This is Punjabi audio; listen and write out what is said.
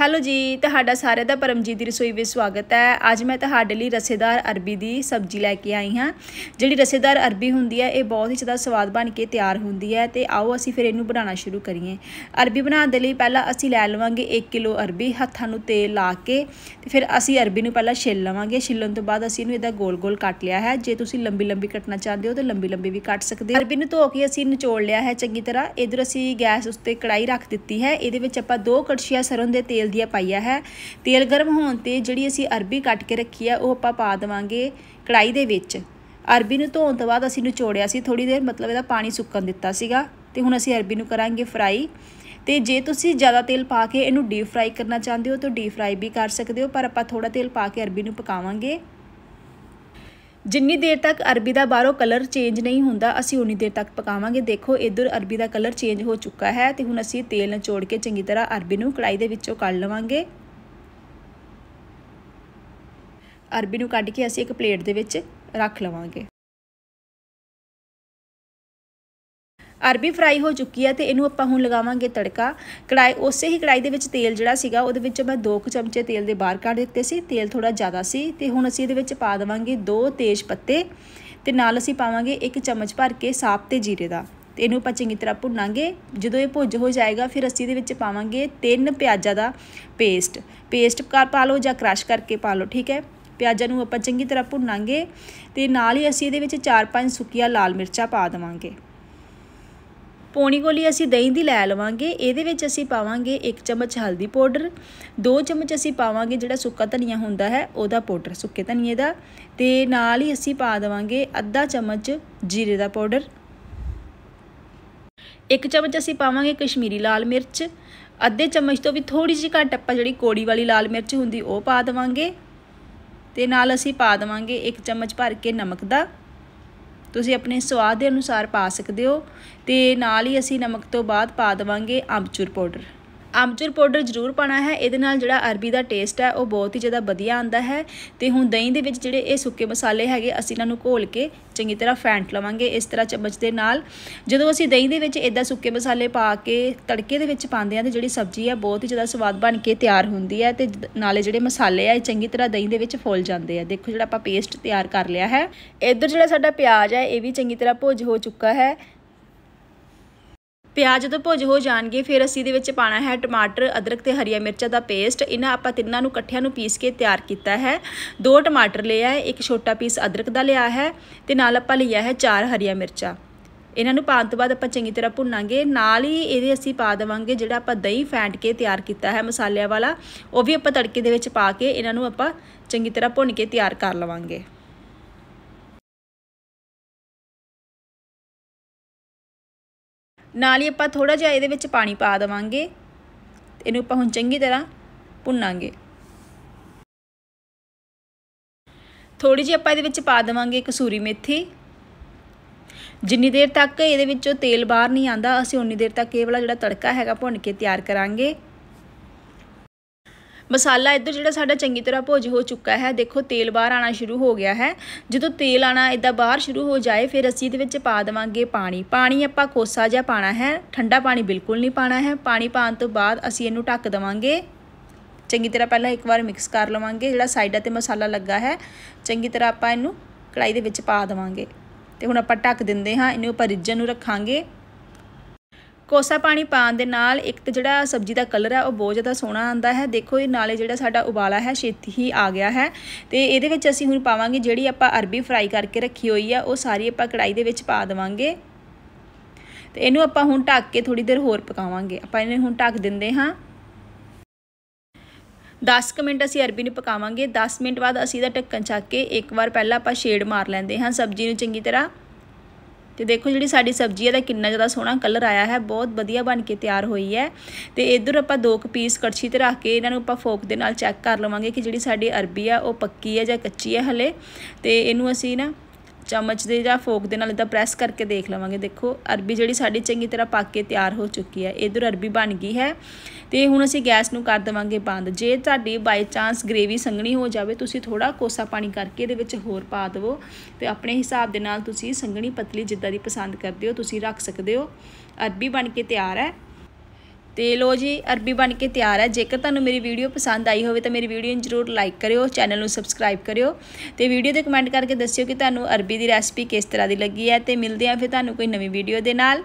ਹੈਲੋ ਜੀ ਤੁਹਾਡਾ ਸਾਰਿਆਂ ਦਾ ਪਰਮਜੀਤ ਦੀ ਰਸੋਈ ਵਿੱਚ ਸਵਾਗਤ ਹੈ ਅੱਜ ਮੈਂ ਤੁਹਾਡੇ ਲਈ ਰਸੇਦਾਰ ਅਰਬੀ ਦੀ ਸਬਜ਼ੀ ਲੈ ਕੇ ਆਈ ਹਾਂ ਜਿਹੜੀ ਰਸੇਦਾਰ ਅਰਬੀ ਹੁੰਦੀ ਹੈ ਇਹ ਬਹੁਤ ਹੀ ਜ਼ਿਆਦਾ ਸਵਾਦ ਬਣ ਕੇ ਤਿਆਰ ਹੁੰਦੀ ਹੈ ਤੇ ਆਓ ਅਸੀਂ ਫਿਰ ਇਹਨੂੰ ਬਣਾਉਣਾ ਸ਼ੁਰੂ ਕਰੀਏ ਅਰਬੀ ਬਣਾਉਣ ਦੇ ਲਈ ਪਹਿਲਾਂ ਅਸੀਂ ਲੈ ਲਵਾਂਗੇ 1 ਕਿਲੋ ਅਰਬੀ ਹੱਥਾਂ ਨੂੰ ਤੇਲ ਲਾ ਕੇ ਤੇ ਫਿਰ ਅਸੀਂ ਅਰਬੀ ਨੂੰ ਪਹਿਲਾਂ ਛਿੱਲ ਲਵਾਂਗੇ ਛਿੱਲਣ ਤੋਂ ਬਾਅਦ ਅਸੀਂ ਇਹਨੂੰ ਇਹਦਾ ਗੋਲ-ਗੋਲ ਕੱਟ ਲਿਆ ਹੈ ਜੇ ਤੁਸੀਂ ਲੰਬੀ ਲੰਬੀ ਕੱਟਣਾ ਚਾਹੁੰਦੇ ਹੋ ਤਾਂ ਲੰਬੀ ਲੰਬੀ ਵੀ ਕੱਟ ਸਕਦੇ ਹੋ ਅਰਬੀ ਨੂੰ ਧੋ ਕੇ ਅਸੀਂ ਨਿਚੋੜ ਲਿਆ ਹੈ ਚੰਗੀ ਤਰ੍ਹਾਂ ਇਧਰ ਅਸੀਂ ਗੈਸ ਉੱਤੇ ਕੜਾਈ ਰੱਖ ਦਿੱਤੀ ਹੈ ਇਹਦੇ ਵਿੱਚ ਆਪਾਂ ਦੋ ਕੜਛੀਆਂ ਸਰੋਂ ਦੇ ਤੇਲ ਤੇਲ ਦੀਆਂ ਪਾਈਆ ਹੈ ਤੇਲ ਗਰਮ ਹੋਣ ਤੇ ਜਿਹੜੀ ਅਸੀਂ ਅਰਬੀ ਕੱਟ ਕੇ ਰੱਖੀ ਆ ਉਹ ਆਪਾਂ ਪਾ ਦੇਵਾਂਗੇ ਕੜਾਈ ਦੇ ਵਿੱਚ ਅਰਬੀ ਨੂੰ ਧੋਣ ਤੋਂ ਬਾਅਦ ਅਸੀਂ ਨਿਚੋੜਿਆ ਸੀ ਥੋੜੀ ਦੇਰ ਮਤਲਬ ਇਹਦਾ ਪਾਣੀ ਸੁੱਕਣ ਦਿੱਤਾ ਸੀਗਾ ਤੇ ਹੁਣ ਅਸੀਂ ਅਰਬੀ ਨੂੰ ਕਰਾਂਗੇ ਫਰਾਈ ਤੇ ਜੇ ਤੁਸੀਂ ਜ਼ਿਆਦਾ ਤੇਲ ਪਾ ਕੇ ਇਹਨੂੰ ਡੀਪ ਫਰਾਈ ਕਰਨਾ ਚਾਹੁੰਦੇ ਹੋ ਤਾਂ ਡੀਪ ਫਰਾਈ ਵੀ ਕਰ ਸਕਦੇ ਹੋ ਪਰ ਆਪਾਂ ਥੋੜਾ ਤੇਲ ਪਾ ਕੇ ਅਰਬੀ ਨੂੰ ਪਕਾਵਾਂਗੇ ਜਿੰਨੀ ਦੇਰ ਤੱਕ ਅਰਬੀ ਦਾ ਬਾਹਰੋਂ ਕਲਰ ਚੇਂਜ ਨਹੀਂ ਹੁੰਦਾ ਅਸੀਂ ਉਨੀ ਦੇਰ ਤੱਕ ਪਕਾਵਾਂਗੇ ਦੇਖੋ ਇਧਰ ਅਰਬੀ ਦਾ ਕਲਰ ਚੇਂਜ ਹੋ ਚੁੱਕਾ ਹੈ ਤੇ ਹੁਣ ਅਸੀਂ ਤੇਲ ਨਾਲ ਚੋੜ ਕੇ ਚੰਗੀ ਤਰ੍ਹਾਂ ਅਰਬੀ ਨੂੰ ਕੜਾਈ ਦੇ ਵਿੱਚੋਂ ਕੱਢ ਲਵਾਂਗੇ ਅਰਬੀ ਨੂੰ ਕੱਢ ਕੇ ਅਸੀਂ ਇੱਕ ਪਲੇਟ ਦੇ ਵਿੱਚ ਰੱਖ ਲਵਾਂਗੇ ਅਰਬੀ ਫਰਾਈ ਹੋ ਚੁੱਕੀ ਹੈ ਤੇ ਇਹਨੂੰ ਆਪਾਂ ਹੁਣ ਲਗਾਵਾਂਗੇ ਤੜਕਾ ਕੜਾਈ ਉਸੇ ਹੀ ਕੜਾਈ ਦੇ ਵਿੱਚ ਤੇਲ ਜਿਹੜਾ ਸੀਗਾ ਉਹਦੇ ਵਿੱਚ ਮੈਂ 2 ਚਮਚੇ ਤੇਲ ਦੇ ਬਾਹਰ ਕੱਢ ਦਿੱਤੇ ਸੀ ਤੇਲ ਥੋੜਾ ਜ਼ਿਆਦਾ ਸੀ ਤੇ ਹੁਣ ਅਸੀਂ ਇਹਦੇ ਵਿੱਚ ਪਾ ਦਵਾਂਗੇ 2 ਤੇਜ਼ ਪੱਤੇ ਤੇ ਨਾਲ ਅਸੀਂ ਪਾਵਾਂਗੇ 1 ਚਮਚ ਭਰ ਕੇ ਸਾਫ ਤੇ ਜੀਰੇ ਦਾ ਤੇ ਇਹਨੂੰ ਆਪਾਂ ਚੰਗੀ ਤਰ੍ਹਾਂ ਭੁੰਨਾਂਗੇ ਜਦੋਂ ਇਹ ਭੁੱਜ ਹੋ ਜਾਏਗਾ ਫਿਰ ਅਸੀਂ ਇਹਦੇ ਵਿੱਚ ਪਾਵਾਂਗੇ ਤਿੰਨ ਪਿਆਜ਼ਾਂ ਦਾ ਪੇਸਟ ਪੇਸਟ ਪਾ ਲਓ ਜਾਂ ਕ੍ਰਸ਼ ਕਰਕੇ ਪਾ ਲਓ ਠੀਕ ਹੈ ਪਿਆਜ਼ਾਂ ਨੂੰ ਆਪਾਂ ਚੰਗੀ ਤਰ੍ਹਾਂ ਭੁੰਨਾਂਗੇ ਤੇ ਨਾਲ ਹੀ ਅਸੀਂ ਇਹਦੇ ਵਿੱਚ 4-5 ਸੁੱਕੀਆਂ ਲਾਲ ਮਿਰਚਾਂ ਪਾ ਦਵਾਂਗੇ ਪੌਣੀ ਕੋਲੀ ਅਸੀਂ ਦਹੀਂ ਦੀ ਲੈ ਲਵਾਂਗੇ ਇਹਦੇ ਵਿੱਚ ਅਸੀਂ ਪਾਵਾਂਗੇ 1 ਚਮਚ ਹਲਦੀ ਪਾਊਡਰ 2 ਚਮਚ ਅਸੀਂ ਪਾਵਾਂਗੇ ਜਿਹੜਾ ਸੁੱਕਾ ਧਨੀਆ ਹੁੰਦਾ ਹੈ ਉਹਦਾ ਪਾਊਡਰ ਸੁੱਕੇ ਧਨੀਏ ਦਾ ਤੇ ਨਾਲ ਹੀ ਅਸੀਂ ਪਾ ਦਵਾਂਗੇ ਅੱਧਾ ਚਮਚ ਜੀਰੇ ਦਾ ਪਾਊਡਰ ਇੱਕ ਚਮਚ ਅਸੀਂ ਪਾਵਾਂਗੇ ਕਸ਼ਮੀਰੀ ਲਾਲ ਮਿਰਚ ਅੱਧੇ ਚਮਚ ਤੋਂ ਵੀ ਥੋੜੀ ਜਿਹੀ ਘੱਟ ਆਪਾਂ ਜਿਹੜੀ ਕੋੜੀ ਵਾਲੀ ਲਾਲ ਮਿਰਚ ਹੁੰਦੀ ਉਹ ਪਾ ਦਵਾਂਗੇ ਤੇ ਨਾਲ ਅਸੀਂ ਪਾ ਦਵਾਂਗੇ ਇੱਕ ਚਮਚ ਭਰ ਕੇ ਨਮਕ ਦਾ ਤੁਸੀਂ ਆਪਣੇ ਸਵਾਦ ਦੇ ਅਨੁਸਾਰ ਪਾ ਸਕਦੇ ਹੋ ਤੇ ਨਾਲ ਹੀ ਅਸੀਂ ਨਮਕ ਤੋਂ ਬਾਅਦ ਪਾ ਦਵਾਂਗੇ ਅੰਬਚੂਰ ਪਾਊਡਰ ਆਮਚੂਰ ਪਾਊਡਰ ਜ਼ਰੂਰ ਪਾਣਾ ਹੈ ਇਹਦੇ ਨਾਲ ਜਿਹੜਾ ਅਰਬੀ ਦਾ ਟੇਸਟ ਹੈ ਉਹ ਬਹੁਤ ਹੀ ਜ਼ਿਆਦਾ ਵਧੀਆ ਆਂਦਾ ਹੈ ਤੇ ਹੁਣ ਦਹੀਂ ਦੇ ਵਿੱਚ ਜਿਹੜੇ ਇਹ ਸੁੱਕੇ ਮਸਾਲੇ ਹੈਗੇ ਅਸੀਂ ਇਹਨਾਂ ਨੂੰ ਘੋਲ ਕੇ ਚੰਗੀ ਤਰ੍ਹਾਂ ਫੈਂਟ ਲਵਾਂਗੇ ਇਸ ਤਰ੍ਹਾਂ ਚਮਚ ਦੇ ਨਾਲ ਜਦੋਂ ਅਸੀਂ ਦਹੀਂ ਦੇ ਵਿੱਚ ਇਦਾਂ ਸੁੱਕੇ ਮਸਾਲੇ ਪਾ ਕੇ ਤੜਕੇ ਦੇ ਵਿੱਚ ਪਾਉਂਦੇ ਆ ਤੇ ਜਿਹੜੀ ਸਬਜ਼ੀ ਹੈ ਬਹੁਤ ਹੀ ਜ਼ਿਆਦਾ ਸਵਾਦ ਬਣ ਕੇ ਤਿਆਰ ਹੁੰਦੀ ਹੈ ਤੇ ਨਾਲੇ ਜਿਹੜੇ ਮਸਾਲੇ ਆ ਇਹ ਚੰਗੀ ਤਰ੍ਹਾਂ ਦਹੀਂ ਦੇ ਵਿੱਚ ਫੁੱਲ ਜਾਂਦੇ ਆ ਦੇਖੋ ਜਿਹੜਾ ਆਪਾਂ ਪੇਸਟ ਤਿਆਰ ਕਰ ਲਿਆ ਹੈ ਇਧਰ ਜਿਹੜਾ ਸਾਡਾ ਪਿਆਜ਼ ਹੈ ਇਹ ਵੀ ਚੰਗੀ ਤਰ੍ਹਾਂ ਭੁੱਜ ਹੋ ਚੁੱਕਾ ਹੈ ਪਿਆਜ਼ ਜਦੋਂ ਭੁੱਜ ਹੋ ਜਾਣਗੇ ਫਿਰ ਅਸੀਂ ਇਹਦੇ ਵਿੱਚ ਪਾਣਾ ਹੈ ਟਮਾਟਰ ਅਦਰਕ ਤੇ ਹਰੀਆਂ ਮਿਰਚਾਂ ਦਾ ਪੇਸਟ ਇਹਨਾਂ ਆਪਾਂ ਤਿੰਨਾਂ ਨੂੰ ਇਕੱਠਿਆਂ ਨੂੰ ਪੀਸ ਕੇ ਤਿਆਰ ਕੀਤਾ ਹੈ ਦੋ ਟਮਾਟਰ ਲਿਆ ਹੈ ਇੱਕ ਛੋਟਾ ਪੀਸ ਅਦਰਕ ਦਾ ਲਿਆ ਹੈ ਤੇ ਨਾਲ ਆਪਾਂ ਲਿਆ ਹੈ ਚਾਰ ਹਰੀਆਂ ਮਿਰਚਾਂ ਇਹਨਾਂ ਨੂੰ ਪਾਣ ਤੋਂ ਬਾਅਦ ਆਪਾਂ ਚੰਗੀ ਤਰ੍ਹਾਂ ਭੁੰਨਾਂਗੇ ਨਾਲ ਹੀ ਇਹਦੇ ਅਸੀਂ ਪਾ ਦੇਵਾਂਗੇ ਜਿਹੜਾ ਆਪਾਂ ਦਹੀਂ ਫੈਂਟ ਕੇ ਤਿਆਰ ਕੀਤਾ ਹੈ ਮਸਾਲਿਆਂ ਵਾਲਾ ਉਹ ਵੀ ਆਪਾਂ ਤੜਕੇ ਦੇ ਵਿੱਚ ਪਾ ਕੇ ਇਹਨਾਂ ਨੂੰ ਆਪਾਂ ਚੰਗੀ ਤਰ੍ਹਾਂ ਭੁੰਨ ਕੇ ਤਿਆਰ ਕਰ ਲਵਾਂਗੇ ਨਾਲ ਹੀ ਆਪਾਂ ਥੋੜਾ ਜਿਹਾ ਇਹਦੇ ਵਿੱਚ ਪਾਣੀ ਪਾ ਦਵਾਂਗੇ ਇਹਨੂੰ ਆਪਾਂ ਹੁਣ ਚੰਗੀ ਤਰ੍ਹਾਂ ਭੁੰਨਾਂਗੇ ਥੋੜੀ ਜਿਹੀ ਆਪਾਂ ਇਹਦੇ ਵਿੱਚ ਪਾ ਦਵਾਂਗੇ ਕਸੂਰੀ ਮੇਥੀ ਜਿੰਨੀ ਦੇਰ ਤੱਕ ਇਹਦੇ ਵਿੱਚੋਂ ਤੇਲ ਬਾਹਰ ਨਹੀਂ ਆਂਦਾ ਅਸੀਂ ਉਨੀ ਦੇਰ ਤੱਕ ਇਹ ਵਾਲਾ ਜਿਹੜਾ ਤੜਕਾ ਹੈਗਾ ਭੁੰਨ ਕੇ ਤਿਆਰ ਕਰਾਂਗੇ ਮਸਾਲਾ ਇੱਧਰ ਜਿਹੜਾ ਸਾਡਾ ਚੰਗੀ ਤਰ੍ਹਾਂ ਭੁੱਜ ਹੋ ਚੁੱਕਾ ਹੈ ਦੇਖੋ ਤੇਲ ਬਾਹਰ ਆਣਾ ਸ਼ੁਰੂ ਹੋ ਗਿਆ ਹੈ ਜਦੋਂ ਤੇਲ ਆਣਾ ਇਦਾਂ ਬਾਹਰ ਸ਼ੁਰੂ ਹੋ ਜਾਏ ਫਿਰ ਅਸੀਂ ਇਹਦੇ ਵਿੱਚ ਪਾ ਦੇਵਾਂਗੇ ਪਾਣੀ ਪਾਣੀ ਆਪਾਂ ਕੋਸਾ ਜਿਹਾ ਪਾਣਾ ਹੈ ਠੰਡਾ ਪਾਣੀ ਬਿਲਕੁਲ ਨਹੀਂ ਪਾਣਾ ਹੈ ਪਾਣੀ ਪਾਣ ਤੋਂ ਬਾਅਦ ਅਸੀਂ ਇਹਨੂੰ ਢੱਕ ਦੇਵਾਂਗੇ ਚੰਗੀ ਤਰ੍ਹਾਂ ਪਹਿਲਾਂ ਇੱਕ ਵਾਰ ਮਿਕਸ ਕਰ ਲਵਾਂਗੇ ਜਿਹੜਾ ਸਾਈਡਾਂ ਤੇ ਮਸਾਲਾ ਲੱਗਾ ਹੈ ਚੰਗੀ ਤਰ੍ਹਾਂ ਆਪਾਂ ਇਹਨੂੰ ਕੜਾਈ ਦੇ ਵਿੱਚ ਪਾ ਦੇਵਾਂਗੇ ਤੇ ਹੁਣ ਆਪਾਂ ਢੱਕ ਦਿੰਦੇ ਹਾਂ ਇਹਨੂੰ ਆਪਾਂ ਰਿੱਜਣ ਨੂੰ ਰੱਖਾਂਗੇ ਕੋਸਾ ਪਾਣੀ ਪਾਣ ਦੇ ਨਾਲ ਇੱਕ ਤੇ ਜਿਹੜਾ ਸਬਜ਼ੀ ਦਾ ਕਲਰ ਹੈ ਉਹ ਬਹੁਤ ਜ਼ਿਆਦਾ ਸੋਹਣਾ ਆਂਦਾ ਹੈ ਦੇਖੋ ਇਹ ਨਾਲੇ ਜਿਹੜਾ ਸਾਡਾ ਉਬਾਲਾ ਹੈ ਛੇਤੀ ਹੀ ਆ ਗਿਆ ਹੈ ਤੇ ਇਹਦੇ ਵਿੱਚ ਅਸੀਂ ਹੁਣ ਪਾਵਾਂਗੇ ਜਿਹੜੀ ਆਪਾਂ ਅਰਬੀ ਫਰਾਈ ਕਰਕੇ ਰੱਖੀ ਹੋਈ ਆ ਉਹ ਸਾਰੀ ਆਪਾਂ ਕੜਾਈ ਦੇ ਵਿੱਚ ਪਾ ਦੇਵਾਂਗੇ ਤੇ ਇਹਨੂੰ ਆਪਾਂ ਹੁਣ ਢੱਕ ਕੇ ਥੋੜੀ ਦੇਰ ਹੋਰ ਪਕਾਵਾਂਗੇ ਆਪਾਂ ਇਹਨੂੰ ਹੁਣ ਢੱਕ ਦਿੰਦੇ ਹਾਂ 10 ਮਿੰਟ ਅਸੀਂ ਅਰਬੀ ਨੂੰ ਪਕਾਵਾਂਗੇ 10 ਮਿੰਟ ਬਾਅਦ ਅਸੀਂ ਇਹਦਾ ਢੱਕਣ ਚੱਕ ਕੇ ਇੱਕ ਵਾਰ ਪਹਿਲਾਂ ਆਪਾਂ ਸ਼ੇਡ ਮਾਰ ਲੈਂਦੇ ਹਾਂ ਸਬਜ਼ੀ ਨੂੰ ਚੰਗੀ ਤਰ੍ਹਾਂ ਤੇ ਦੇਖੋ ਜਿਹੜੀ ਸਾਡੀ ਸਬਜ਼ੀ ਹੈ ਦਾ ਕਿੰਨਾ ਜ਼ਿਆਦਾ ਸੋਹਣਾ ਕਲਰ ਆਇਆ ਹੈ ਬਹੁਤ ਵਧੀਆ ਬਣ ਕੇ ਤਿਆਰ ਹੋਈ ਹੈ ਤੇ ਇਧਰ ਆਪਾਂ ਦੋ ਕੁ ਪੀਸ ਕੜਛੀ ਤੇ ਰੱਖ ਕੇ ਇਹਨਾਂ ਨੂੰ ਆਪਾਂ ਫੋਕ ਦੇ ਨਾਲ ਚੈੱਕ ਕਰ ਲਵਾਂਗੇ ਕਿ ਜਿਹੜੀ ਸਾਡੀ ਅਰਬੀ ਆ ਉਹ ਪੱਕੀ ਹੈ ਜਾਂ ਕੱਚੀ ਹੈ ਹਲੇ ਤੇ ਇਹਨੂੰ ਅਸੀਂ ਨਾ ਚਮਚ ਦੇ ਜਾਂ ਫੋਕ ਦੇ ਨਾਲ ਇਹਦਾ ਪ੍ਰੈਸ ਕਰਕੇ ਦੇਖ ਲਵਾਂਗੇ ਦੇਖੋ ਅਰਬੀ ਜਿਹੜੀ ਸਾਡੀ ਚੰਗੀ ਤਰ੍ਹਾਂ ਪੱਕ ਕੇ ਤਿਆਰ ਹੋ ਚੁੱਕੀ ਹੈ ਇਧਰ ਅਰਬੀ ਬਣ ਗਈ ਹੈ ਤੇ ਹੁਣ ਅਸੀਂ ਗੈਸ ਨੂੰ ਕਰ ਦੇਵਾਂਗੇ ਬੰਦ ਜੇ ਤੁਹਾਡੀ ਬਾਈ ਚਾਂਸ ਗ੍ਰੇਵੀ ਸੰਘਣੀ ਹੋ ਜਾਵੇ ਤੁਸੀਂ ਥੋੜਾ ਕੋਸਾ ਪਾਣੀ ਕਰਕੇ ਇਹਦੇ ਵਿੱਚ ਹੋਰ ਪਾ ਦਿਵੋ ਤੇ ਆਪਣੇ ਹਿਸਾਬ ਦੇ ਨਾਲ ਤੁਸੀਂ ਸੰਘਣੀ ਪਤਲੀ ਜਿੱਦਾਂ ਦੀ ਪਸੰਦ ਕਰਦੇ ਹੋ ਤੁਸੀਂ ਰੱਖ ਸਕਦੇ ਹੋ ਅਰਬੀ ਬਣ ਕੇ ਤਿਆਰ ਹੈ ਤੇ ਲੋ ਜੀ ਅਰਬੀ ਬਣ ਕੇ ਤਿਆਰ ਹੈ ਜੇਕਰ ਤੁਹਾਨੂੰ ਮੇਰੀ ਵੀਡੀਓ ਪਸੰਦ ਆਈ ਹੋਵੇ ਤਾਂ ਮੇਰੀ ਵੀਡੀਓ ਨੂੰ ਜਰੂਰ ਲਾਈਕ ਕਰਿਓ ਚੈਨਲ ਨੂੰ ਸਬਸਕ੍ਰਾਈਬ ਕਰਿਓ ਤੇ ਵੀਡੀਓ ਦੇ ਕਮੈਂਟ ਕਰਕੇ ਦੱਸਿਓ ਕਿ ਤੁਹਾਨੂੰ ਅਰਬੀ ਦੀ ਰੈਸਪੀ ਕਿਸ ਤਰ੍ਹਾਂ ਦੀ ਲੱਗੀ ਹੈ ਤੇ ਮਿਲਦੇ ਆਂ ਫਿਰ ਤੁਹਾਨੂੰ ਕੋਈ ਨਵੀਂ ਵੀਡੀਓ ਦੇ ਨਾਲ